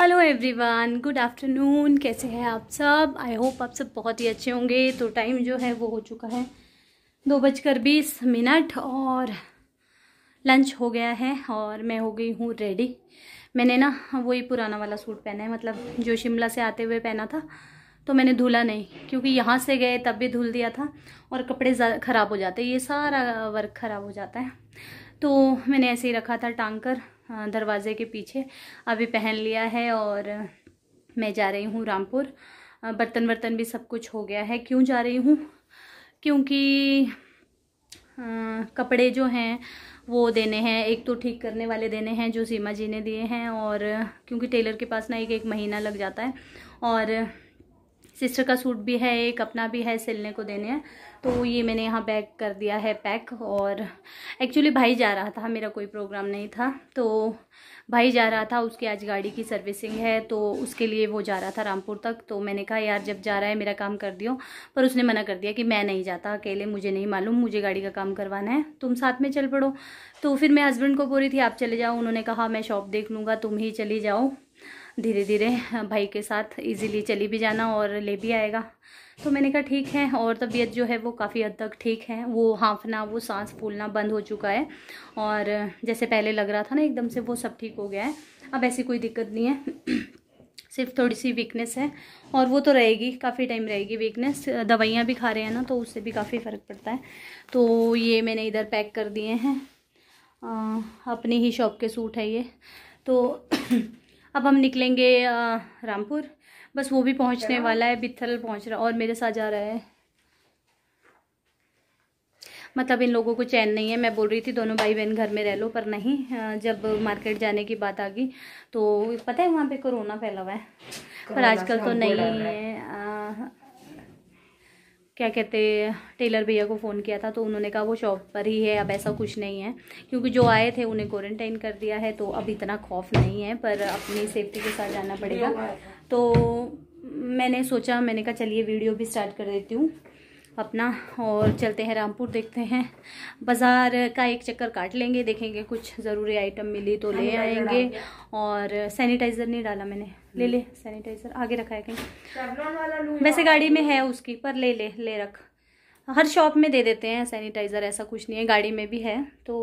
Hello everyone good afternoon कैसे हैं आप सब आई होप आप सब बहुत ही अच्छे होंगे तो टाइम जो है वो हो चुका है दो बजकर बीस मिनट और लंच हो गया है और मैं हो गई हूँ रेडी मैंने ना वही पुराना वाला सूट पहना है मतलब जो शिमला से आते हुए पहना था तो मैंने धुला नहीं क्योंकि यहाँ से गए तब भी धुल दिया था और कपड़े ख़राब हो जाते ये सारा वर्क ख़राब हो जाता है तो मैंने ऐसे ही रखा था टांग कर दरवाजे के पीछे अभी पहन लिया है और मैं जा रही हूँ रामपुर बर्तन वर्तन भी सब कुछ हो गया है क्यों जा रही हूँ क्योंकि आ, कपड़े जो हैं वो देने हैं एक तो ठीक करने वाले देने हैं जो सीमा जी ने दिए हैं और क्योंकि टेलर के पास ना एक एक महीना लग जाता है और सिस्टर का सूट भी है एक अपना भी है सिलने को देने हैं तो ये मैंने यहाँ बैग कर दिया है पैक और एक्चुअली भाई जा रहा था मेरा कोई प्रोग्राम नहीं था तो भाई जा रहा था उसकी आज गाड़ी की सर्विसिंग है तो उसके लिए वो जा रहा था रामपुर तक तो मैंने कहा यार जब जा रहा है मेरा काम कर दियो पर उसने मना कर दिया कि मैं नहीं जाता अकेले मुझे नहीं मालूम मुझे गाड़ी का काम करवाना है तुम साथ में चल पड़ो तो फिर मैं हस्बैंड को बोल रही थी आप चले जाओ उन्होंने कहा मैं शॉप देख लूँगा तुम ही चली जाओ धीरे धीरे भाई के साथ इजीली चली भी जाना और ले भी आएगा तो मैंने कहा ठीक है और तबीयत जो है वो काफ़ी हद तक ठीक है वो हाँफना वो सांस फूलना बंद हो चुका है और जैसे पहले लग रहा था ना एकदम से वो सब ठीक हो गया है अब ऐसी कोई दिक्कत नहीं है सिर्फ थोड़ी सी वीकनेस है और वो तो रहेगी काफ़ी टाइम रहेगी वीकनेस दवाइयाँ भी खा रहे हैं ना तो उससे भी काफ़ी फ़र्क पड़ता है तो ये मैंने इधर पैक कर दिए हैं अपनी ही शॉप के सूट है ये तो अब हम निकलेंगे रामपुर बस वो भी पहुंचने वाला है बिथल पहुंच रहा और मेरे साथ जा रहा है मतलब इन लोगों को चैन नहीं है मैं बोल रही थी दोनों भाई बहन घर में रह लो पर नहीं जब मार्केट जाने की बात आ गई तो पता है वहाँ पे कोरोना फैला हुआ है पर आजकल तो नहीं है क्या कहते टेलर भैया को फ़ोन किया था तो उन्होंने कहा वो शॉप पर ही है अब ऐसा कुछ नहीं है क्योंकि जो आए थे उन्हें क्वारंटाइन कर दिया है तो अब इतना खौफ नहीं है पर अपनी सेफ्टी के साथ जाना पड़ेगा तो मैंने सोचा मैंने कहा चलिए वीडियो भी स्टार्ट कर देती हूँ अपना और चलते हैं रामपुर देखते हैं बाज़ार का एक चक्कर काट लेंगे देखेंगे कुछ ज़रूरी आइटम मिली तो ले आएंगे और सैनिटाइज़र नहीं डाला मैंने ले ले सैनिटाइज़र आगे रखा है कहीं वैसे गाड़ी में है उसकी पर ले ले ले रख हर शॉप में दे देते हैं सैनिटाइज़र ऐसा कुछ नहीं है गाड़ी में भी है तो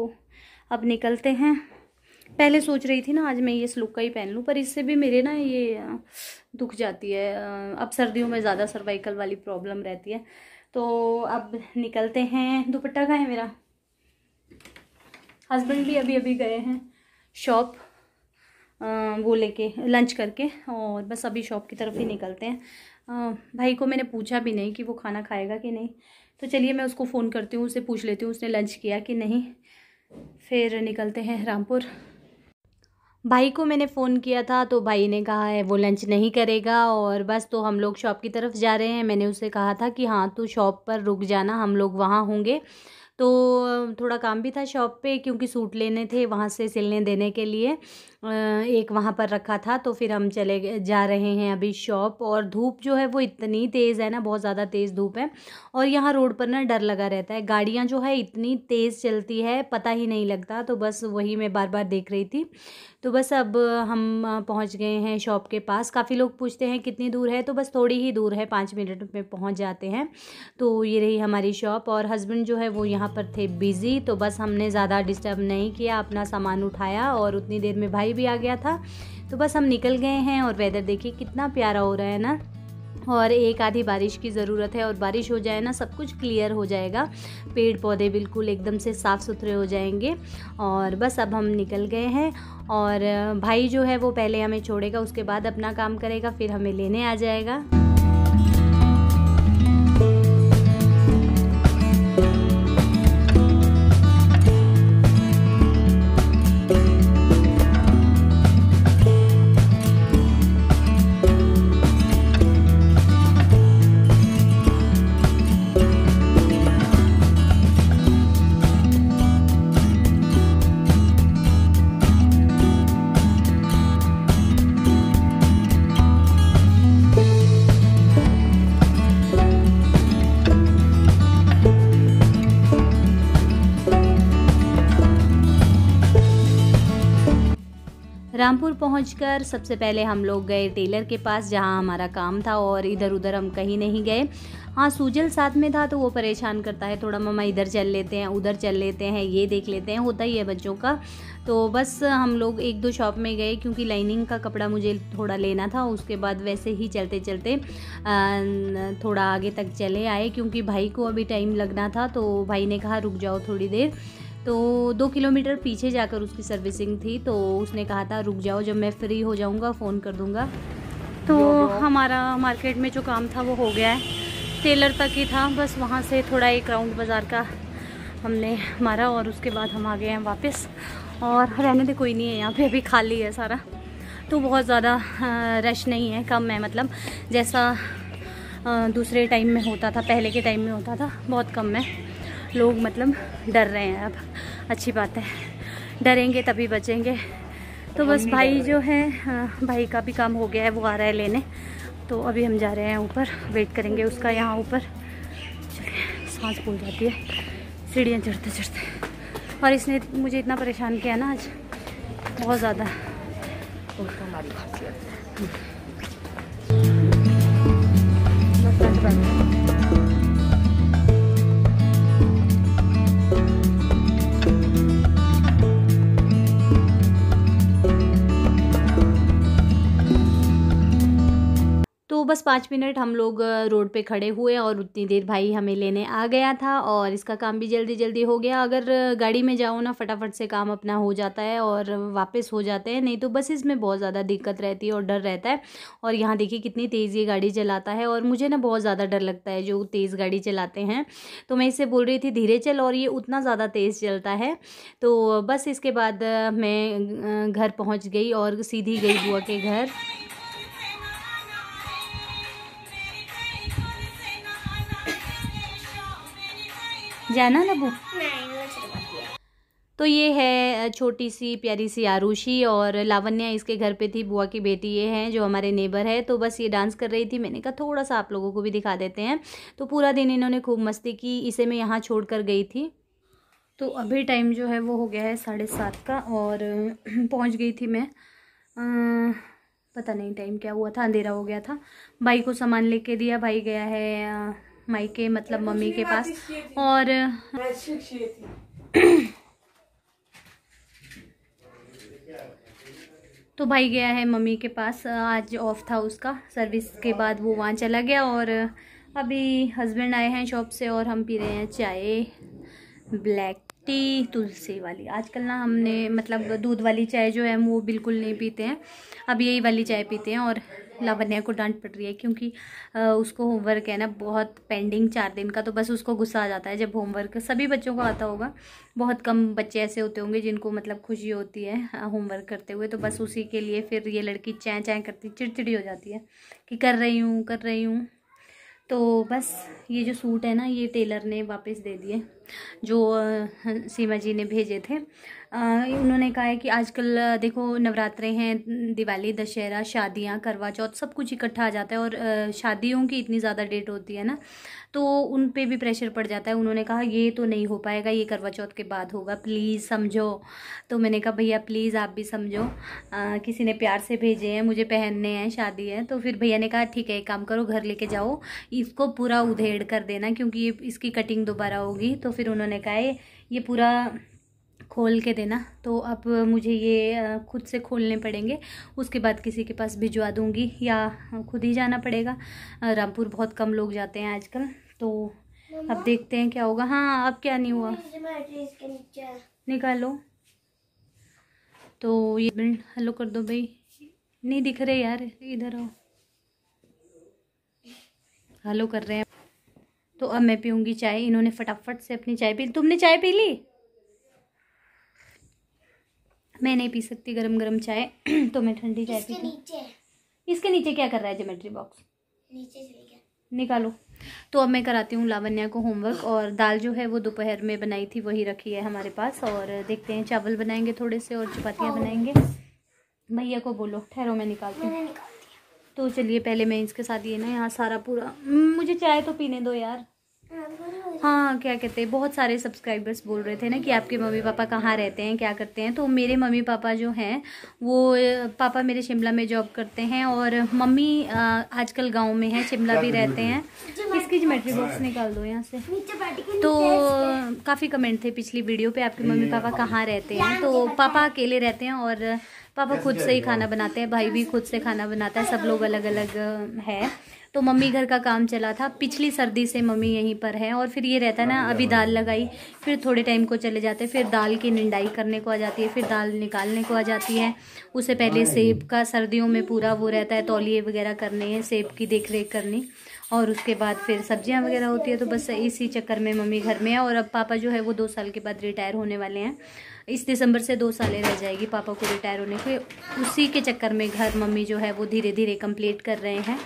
अब निकलते हैं पहले सोच रही थी ना आज मैं ये स्लूक का ही पहन लूँ पर इससे भी मेरे ना ये दुख जाती है अब सर्दियों में ज़्यादा सर्वाइकल वाली प्रॉब्लम रहती है तो अब निकलते हैं दुपट्टा का है मेरा हस्बैंड भी अभी अभी गए हैं शॉप वो लेके लंच करके और बस अभी शॉप की तरफ ही निकलते हैं भाई को मैंने पूछा भी नहीं कि वो खाना खाएगा कि नहीं तो चलिए मैं उसको फ़ोन करती हूँ उसे पूछ लेती हूँ उसने लंच किया कि नहीं फिर निकलते हैं रामपुर भाई को मैंने फ़ोन किया था तो भाई ने कहा है वो लंच नहीं करेगा और बस तो हम लोग शॉप की तरफ जा रहे हैं मैंने उसे कहा था कि हाँ तो शॉप पर रुक जाना हम लोग वहाँ होंगे तो थोड़ा काम भी था शॉप पे क्योंकि सूट लेने थे वहाँ से सिलने देने के लिए एक वहाँ पर रखा था तो फिर हम चले जा रहे हैं अभी शॉप और धूप जो है वो इतनी तेज़ है ना बहुत ज़्यादा तेज़ धूप है और यहाँ रोड पर ना डर लगा रहता है गाड़ियाँ जो है इतनी तेज़ चलती है पता ही नहीं लगता तो बस वही मैं बार बार देख रही थी तो बस अब हम पहुँच गए हैं शॉप के पास काफ़ी लोग पूछते हैं कितनी दूर है तो बस थोड़ी ही दूर है पाँच मिनट में पहुँच जाते हैं तो ये रही हमारी शॉप और हस्बैंड जो है वो यहाँ पर थे बिज़ी तो बस हमने ज़्यादा डिस्टर्ब नहीं किया अपना सामान उठाया और उतनी देर में भाई भाई भी आ गया था तो बस हम निकल गए हैं और वेदर देखिए कितना प्यारा हो रहा है ना और एक आधी बारिश की ज़रूरत है और बारिश हो जाए ना सब कुछ क्लियर हो जाएगा पेड़ पौधे बिल्कुल एकदम से साफ़ सुथरे हो जाएंगे और बस अब हम निकल गए हैं और भाई जो है वो पहले हमें छोड़ेगा उसके बाद अपना काम करेगा फिर हमें लेने आ जाएगा पहुंचकर सबसे पहले हम लोग गए टेलर के पास जहां हमारा काम था और इधर उधर हम कहीं नहीं गए हाँ सूजल साथ में था तो वो परेशान करता है थोड़ा मम्मा इधर चल लेते हैं उधर चल लेते हैं ये देख लेते हैं होता ही है बच्चों का तो बस हम लोग एक दो शॉप में गए क्योंकि लाइनिंग का कपड़ा मुझे थोड़ा लेना था उसके बाद वैसे ही चलते चलते अं, थोड़ा आगे तक चले आए क्योंकि भाई को अभी टाइम लगना था तो भाई ने कहा रुक जाओ थोड़ी देर तो दो किलोमीटर पीछे जाकर उसकी सर्विसिंग थी तो उसने कहा था रुक जाओ जब मैं फ्री हो जाऊँगा फ़ोन कर दूँगा तो हमारा मार्केट में जो काम था वो हो गया है टेलर तक ही था बस वहाँ से थोड़ा एक राउंड बाज़ार का हमने मारा और उसके बाद हम आ गए हैं वापस और रहने दे कोई नहीं है यहाँ पे अभी खाली है सारा तो बहुत ज़्यादा रश नहीं है कम है मतलब जैसा दूसरे टाइम में होता था पहले के टाइम में होता था बहुत कम है लोग मतलब डर रहे हैं अब अच्छी बात है डरेंगे तभी बचेंगे तो बस भाई जो है हाँ, भाई का भी काम हो गया है वो आ रहा है लेने तो अभी हम जा रहे हैं ऊपर वेट करेंगे उसका यहाँ ऊपर सांस भूल जाती है सीढ़ियाँ चढ़ते चढ़ते और इसने मुझे इतना परेशान किया ना आज बहुत ज़्यादा हमारी तो बस पाँच मिनट हम लोग रोड पे खड़े हुए और उतनी देर भाई हमें लेने आ गया था और इसका काम भी जल्दी जल्दी हो गया अगर गाड़ी में जाओ ना फटाफट से काम अपना हो जाता है और वापस हो जाते हैं नहीं तो बस इसमें बहुत ज़्यादा दिक्कत रहती है और डर रहता है और यहाँ देखिए कितनी तेज़ ये गाड़ी चलाता है और मुझे ना बहुत ज़्यादा डर लगता है जो तेज़ गाड़ी चलाते हैं तो मैं इससे बोल रही थी धीरे चल और ये उतना ज़्यादा तेज़ चलता है तो बस इसके बाद मैं घर पहुँच गई और सीधी गई बुआ के घर जाना ना बुक तो ये है छोटी सी प्यारी सी आरुषि और लावण्या इसके घर पे थी बुआ की बेटी ये हैं जो हमारे नेबर है तो बस ये डांस कर रही थी मैंने कहा थोड़ा सा आप लोगों को भी दिखा देते हैं तो पूरा दिन इन्होंने खूब मस्ती की इसे मैं यहाँ छोड़ कर गई थी तो अभी टाइम जो है वो हो गया है साढ़े सात का और पहुँच गई थी मैं आ, पता नहीं टाइम क्या हुआ था अंधेरा हो गया था भाई को सामान ले दिया भाई गया है माई के मतलब मम्मी के पास और तो भाई गया है मम्मी के पास आज ऑफ था उसका सर्विस के बाद वो वहाँ चला गया और अभी हस्बैंड आए हैं शॉप से और हम पी रहे हैं चाय ब्लैक टी तुलसी वाली आजकल ना हमने मतलब दूध वाली चाय जो है हम वो बिल्कुल नहीं पीते हैं अब यही वाली चाय पीते हैं और लावण्या को डांट पड़ रही है क्योंकि उसको होमवर्क है ना बहुत पेंडिंग चार दिन का तो बस उसको गुस्सा आ जाता है जब होमवर्क सभी बच्चों को आता होगा बहुत कम बच्चे ऐसे होते होंगे जिनको मतलब खुशी होती है होमवर्क करते हुए तो बस उसी के लिए फिर ये लड़की चैं चैं करती चिड़चिड़ी हो जाती है कि कर रही हूँ कर रही हूँ तो बस ये जो सूट है ना ये टेलर ने वापस दे दिए जो सीमा जी ने भेजे थे उन्होंने कहा है कि आजकल देखो नवरात्रे हैं दिवाली दशहरा शादियाँ करवा चौथ सब कुछ इकट्ठा आ जाता है और शादियों की इतनी ज़्यादा डेट होती है ना तो उन पर भी प्रेशर पड़ जाता है उन्होंने कहा ये तो नहीं हो पाएगा ये करवा चौथ के बाद होगा प्लीज़ समझो तो मैंने कहा भैया प्लीज़ आप भी समझो आ, किसी ने प्यार से भेजे हैं मुझे पहनने हैं शादी है तो फिर भैया ने कहा ठीक है एक काम करो घर लेके जाओ इसको पूरा उधेड़ कर देना क्योंकि ये इसकी कटिंग दोबारा होगी तो फिर उन्होंने कहा ये पूरा खोल के देना तो अब मुझे ये खुद से खोलने पड़ेंगे उसके बाद किसी के पास भिजवा दूँगी या खुद ही जाना पड़ेगा रामपुर बहुत कम लोग जाते हैं आजकल तो अब देखते हैं क्या होगा हाँ अब क्या नहीं हुआ निकालो तो ये बिल्ड हेलो कर दो भाई नहीं दिख रहे यार इधर आओ हेलो कर रहे हैं तो अब मैं पीऊँगी चाय इन्होंने फटाफट से अपनी चाय पी तुमने चाय पी ली मैं नहीं पी सकती गरम गरम चाय तो मैं ठंडी चाय पीती नीचे इसके नीचे क्या कर रहा है ज्योमेट्री बॉक्स नीचे निकालो तो अब मैं कराती हूँ लावण्या को होमवर्क और दाल जो है वो दोपहर में बनाई थी वही रखी है हमारे पास और देखते हैं चावल बनाएंगे थोड़े से और चपातियाँ हाँ। बनाएंगे भैया को बोलो ठहरो मैं निकालती हूँ तो चलिए पहले मैं इसके साथ ये ना यहाँ सारा पूरा मुझे चाय तो पीने दो यार हाँ क्या कहते हैं बहुत सारे सब्सक्राइबर्स बोल रहे थे ना कि आपके मम्मी पापा कहाँ रहते हैं क्या करते हैं तो मेरे मम्मी पापा जो हैं वो पापा मेरे शिमला में जॉब करते हैं और मम्मी आजकल गांव में हैं शिमला भी रहते हैं इसकी ज्योमेट्री बॉक्स निकाल दो यहाँ से तो काफ़ी कमेंट थे पिछली वीडियो पर आपके मम्मी पापा कहाँ रहते हैं तो पापा अकेले रहते हैं और पापा खुद से ही खाना बनाते हैं भाई भी खुद से खाना बनाता है सब लोग अलग अलग है तो मम्मी घर का काम चला था पिछली सर्दी से मम्मी यहीं पर है और फिर ये रहता है ना अभी दाल लगाई फिर थोड़े टाइम को चले जाते फिर दाल की निंडाई करने को आ जाती है फिर दाल निकालने को आ जाती है उससे पहले हाँ। सेब का सर्दियों में पूरा वो रहता है तौलिए वगैरह करने हैं सेब की देख रेख करनी और उसके बाद फिर सब्जियां वगैरह होती है तो बस इसी चक्कर में मम्मी घर में है और अब पापा जो है वो दो साल के बाद रिटायर होने वाले हैं इस दिसंबर से दो साल रह जाएगी पापा को रिटायर होने के उसी के चक्कर में घर मम्मी जो है वो धीरे धीरे कंप्लीट कर रहे हैं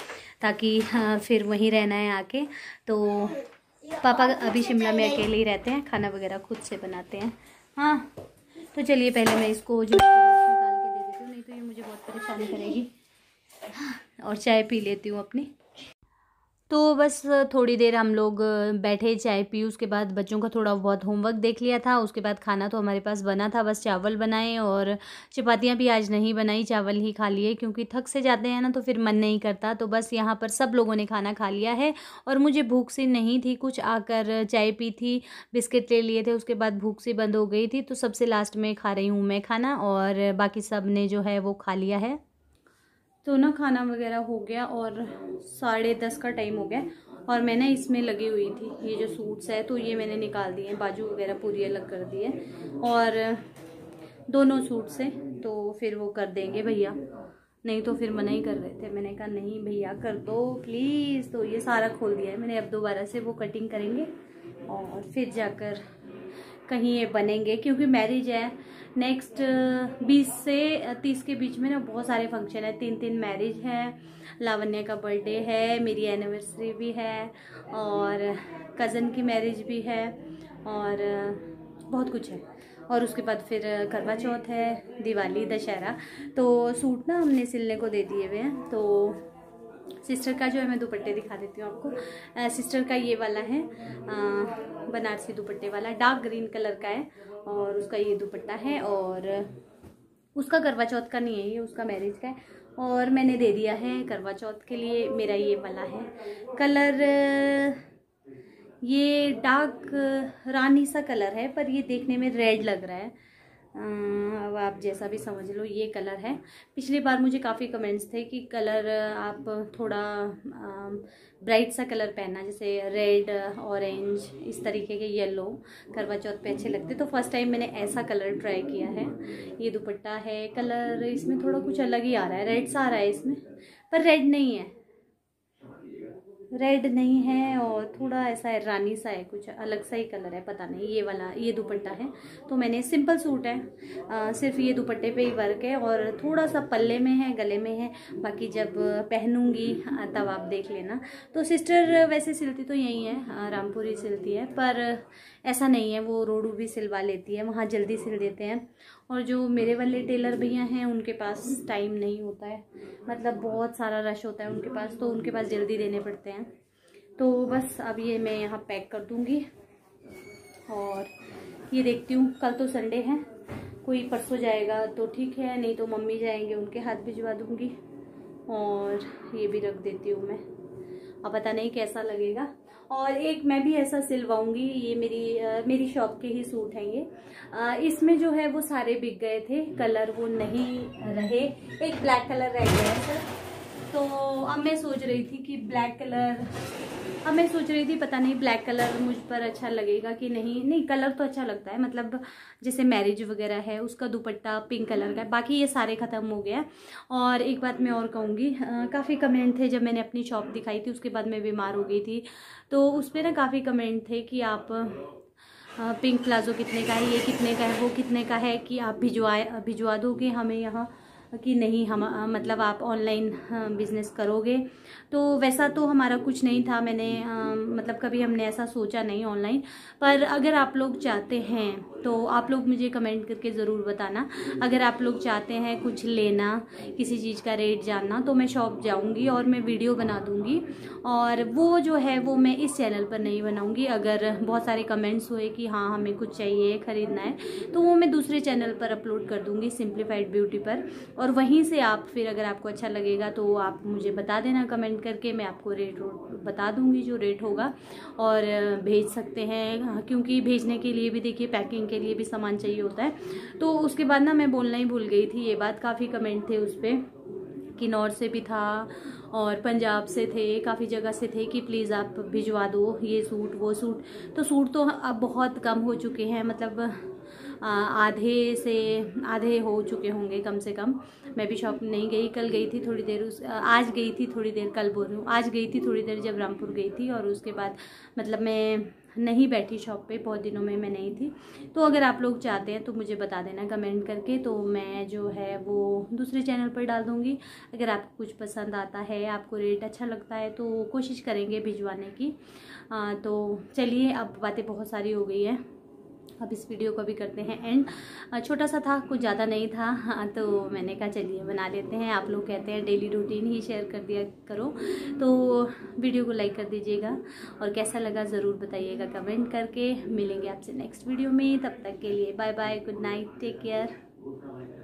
ताकि हाँ, फिर वहीं रहना है आके तो पापा अभी शिमला में अकेले ही रहते हैं खाना वगैरह खुद से बनाते हैं हाँ तो चलिए पहले मैं इसको जो निकाल के दे देती हूँ नहीं तो ये मुझे बहुत परेशान करेगी हाँ, और चाय पी लेती हूँ अपनी तो बस थोड़ी देर हम लोग बैठे चाय पी उसके बाद बच्चों का थोड़ा बहुत होमवर्क देख लिया था उसके बाद खाना तो हमारे पास बना था बस चावल बनाए और चपातियाँ भी आज नहीं बनाई चावल ही खा लिए क्योंकि थक से जाते हैं ना तो फिर मन नहीं करता तो बस यहाँ पर सब लोगों ने खाना खा लिया है और मुझे भूख सी नहीं थी कुछ आकर चाय पी थी बिस्किट ले लिए थे उसके बाद भूख सी बंद हो गई थी तो सबसे लास्ट में खा रही हूँ मैं खाना और बाकी सब ने जो है वो खा लिया है तो ना खाना वगैरह हो गया और साढ़े दस का टाइम हो गया और मैं ना इसमें लगी हुई थी ये जो सूट्स है तो ये मैंने निकाल दिए हैं बाजू वगैरह पूरी अलग कर दी है और दोनों सूट से तो फिर वो कर देंगे भैया नहीं तो फिर मना ही कर रहे थे मैंने कहा नहीं भैया कर दो प्लीज़ तो ये सारा खोल दिया है मैंने अब दोबारा से वो कटिंग करेंगे और फिर जाकर कहीं ये बनेंगे क्योंकि मैरिज है नेक्स्ट बीस से तीस के बीच में ना बहुत सारे फंक्शन है तीन तीन मैरिज है लावण्य का बर्थडे है मेरी एनिवर्सरी भी है और कज़न की मैरिज भी है और बहुत कुछ है और उसके बाद फिर करवा चौथ है दिवाली दशहरा तो सूट ना हमने सिलने को दे दिए हुए हैं तो सिस्टर का जो है मैं दुपट्टे दिखा देती हूँ आपको आ, सिस्टर का ये वाला है बनारसी दुपट्टे वाला डार्क ग्रीन कलर का है और उसका ये दुपट्टा है और उसका करवा चौथ का नहीं है ये उसका मैरिज का है और मैंने दे दिया है करवा चौथ के लिए मेरा ये वाला है कलर ये डार्क रानी सा कलर है पर ये देखने में रेड लग रहा है अब आप जैसा भी समझ लो ये कलर है पिछली बार मुझे काफ़ी कमेंट्स थे कि कलर आप थोड़ा ब्राइट सा कलर पहनना जैसे रेड ऑरेंज इस तरीके के येलो करवा चौथ पे अच्छे लगते तो फर्स्ट टाइम मैंने ऐसा कलर ट्राई किया है ये दुपट्टा है कलर इसमें थोड़ा कुछ अलग ही आ रहा है रेड सा आ रहा है इसमें पर रेड नहीं है रेड नहीं है और थोड़ा ऐसा है रानी सा है कुछ अलग सा ही कलर है पता नहीं ये वाला ये दुपट्टा है तो मैंने सिंपल सूट है आ, सिर्फ ये दुपट्टे पे ही वर्क है और थोड़ा सा पल्ले में है गले में है बाकी जब पहनूंगी तब आप देख लेना तो सिस्टर वैसे सिलती तो यही है रामपुरी सिलती है पर ऐसा नहीं है वो रोडू भी सिलवा लेती है वहाँ जल्दी सिल देते हैं और जो मेरे वाले टेलर भैया हैं उनके पास टाइम नहीं होता है मतलब बहुत सारा रश होता है उनके पास तो उनके पास जल्दी देने पड़ते हैं तो बस अब ये मैं यहाँ पैक कर दूँगी और ये देखती हूँ कल तो संडे है कोई परसों जाएगा तो ठीक है नहीं तो मम्मी जाएंगे उनके हाथ भिजवा दूँगी और ये भी रख देती हूँ मैं अब पता नहीं कैसा लगेगा और एक मैं भी ऐसा सिलवाऊंगी ये मेरी आ, मेरी शॉप के ही सूट हैं ये इसमें जो है वो सारे बिक गए थे कलर वो नहीं रहे एक ब्लैक कलर रह गया है सर तो अब मैं सोच रही थी कि ब्लैक कलर अब मैं सोच रही थी पता नहीं ब्लैक कलर मुझ पर अच्छा लगेगा कि नहीं नहीं कलर तो अच्छा लगता है मतलब जैसे मैरिज वगैरह है उसका दुपट्टा पिंक कलर का है बाकी ये सारे ख़त्म हो गया और एक बात मैं और कहूँगी काफ़ी कमेंट थे जब मैंने अपनी शॉप दिखाई थी उसके बाद मैं बीमार हो गई थी तो उस पर ना काफ़ी कमेंट थे कि आप पिंक प्लाजो कितने का है ये कितने का है वो कितने का है कि आप भिजवाए भिजवा दोगे हमें यहाँ कि नहीं हम मतलब आप ऑनलाइन बिज़नेस करोगे तो वैसा तो हमारा कुछ नहीं था मैंने मतलब कभी हमने ऐसा सोचा नहीं ऑनलाइन पर अगर आप लोग चाहते हैं तो आप लोग मुझे कमेंट करके ज़रूर बताना अगर आप लोग चाहते हैं कुछ लेना किसी चीज़ का रेट जानना तो मैं शॉप जाऊंगी और मैं वीडियो बना दूंगी और वो जो है वो मैं इस चैनल पर नहीं बनाऊंगी अगर बहुत सारे कमेंट्स हुए कि हाँ हमें कुछ चाहिए ख़रीदना है तो वो मैं दूसरे चैनल पर अपलोड कर दूँगी सिम्प्लीफाइड ब्यूटी पर और वहीं से आप फिर अगर आपको अच्छा लगेगा तो आप मुझे बता देना कमेंट करके मैं आपको रेट बता दूँगी जो रेट होगा और भेज सकते हैं क्योंकि भेजने के लिए भी देखिए पैकिंग के लिए भी सामान चाहिए होता है तो उसके बाद ना मैं बोलना ही भूल गई थी ये बात काफ़ी कमेंट थे उस पर किन्नौर से भी था और पंजाब से थे काफ़ी जगह से थे कि प्लीज़ आप भिजवा दो ये सूट वो सूट तो सूट तो अब बहुत कम हो चुके हैं मतलब आधे से आधे हो चुके होंगे कम से कम मैं भी शॉप नहीं गई कल गई थी थोड़ी देर उस आज गई थी थोड़ी देर कल बोल रही हूँ आज गई थी थोड़ी देर जब रामपुर गई थी और उसके बाद मतलब मैं नहीं बैठी शॉप पे बहुत दिनों में मैं नहीं थी तो अगर आप लोग चाहते हैं तो मुझे बता देना कमेंट करके तो मैं जो है वो दूसरे चैनल पर डाल दूँगी अगर आपको कुछ पसंद आता है आपको रेट अच्छा लगता है तो कोशिश करेंगे भिजवाने की आ, तो चलिए अब बातें बहुत सारी हो गई हैं अब इस वीडियो को भी करते हैं एंड छोटा सा था कुछ ज़्यादा नहीं था हाँ तो मैंने कहा चलिए बना लेते हैं आप लोग कहते हैं डेली रूटीन ही शेयर कर दिया करो तो वीडियो को लाइक कर दीजिएगा और कैसा लगा ज़रूर बताइएगा कमेंट करके मिलेंगे आपसे नेक्स्ट वीडियो में तब तक के लिए bye bye good night take care